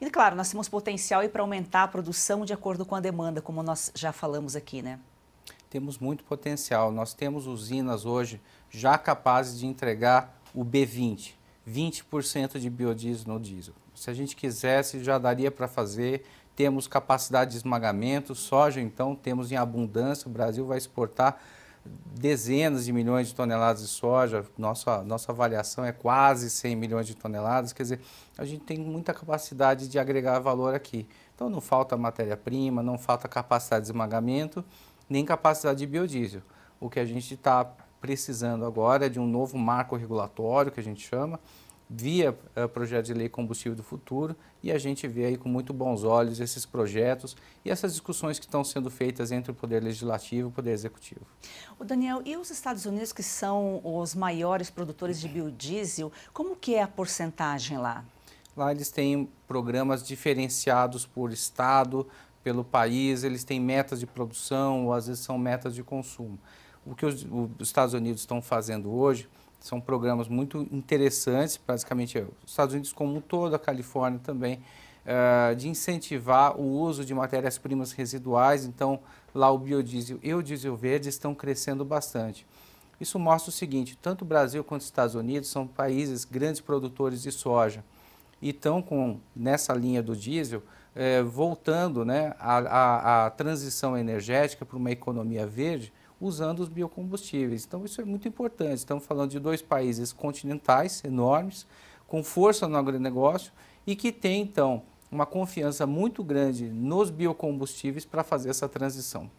E claro, nós temos potencial para aumentar a produção de acordo com a demanda, como nós já falamos aqui, né? Temos muito potencial. Nós temos usinas hoje já capazes de entregar o B20, 20% de biodiesel no diesel. Se a gente quisesse, já daria para fazer. Temos capacidade de esmagamento, soja então temos em abundância, o Brasil vai exportar dezenas de milhões de toneladas de soja, nossa, nossa avaliação é quase 100 milhões de toneladas, quer dizer, a gente tem muita capacidade de agregar valor aqui. Então não falta matéria-prima, não falta capacidade de esmagamento, nem capacidade de biodiesel. O que a gente está precisando agora é de um novo marco regulatório, que a gente chama, via uh, eh, projeto de lei combustível do futuro e a gente vê aí com muito bons olhos esses projetos e essas discussões que estão sendo feitas entre o poder legislativo e o poder executivo. O Daniel, e os Estados Unidos que são os maiores produtores de biodiesel, como que é a porcentagem lá? Lá eles têm programas diferenciados por estado, pelo país, eles têm metas de produção ou às vezes são metas de consumo. O que os, os Estados Unidos estão fazendo hoje são programas muito interessantes, basicamente é, os Estados Unidos como um todo, a Califórnia também, uh, de incentivar o uso de matérias-primas residuais. Então, lá o biodiesel e o diesel verde estão crescendo bastante. Isso mostra o seguinte, tanto o Brasil quanto os Estados Unidos são países grandes produtores de soja e estão com, nessa linha do diesel, é, voltando né, a, a, a transição energética para uma economia verde usando os biocombustíveis. Então, isso é muito importante. Estamos falando de dois países continentais enormes, com força no agronegócio e que tem, então, uma confiança muito grande nos biocombustíveis para fazer essa transição.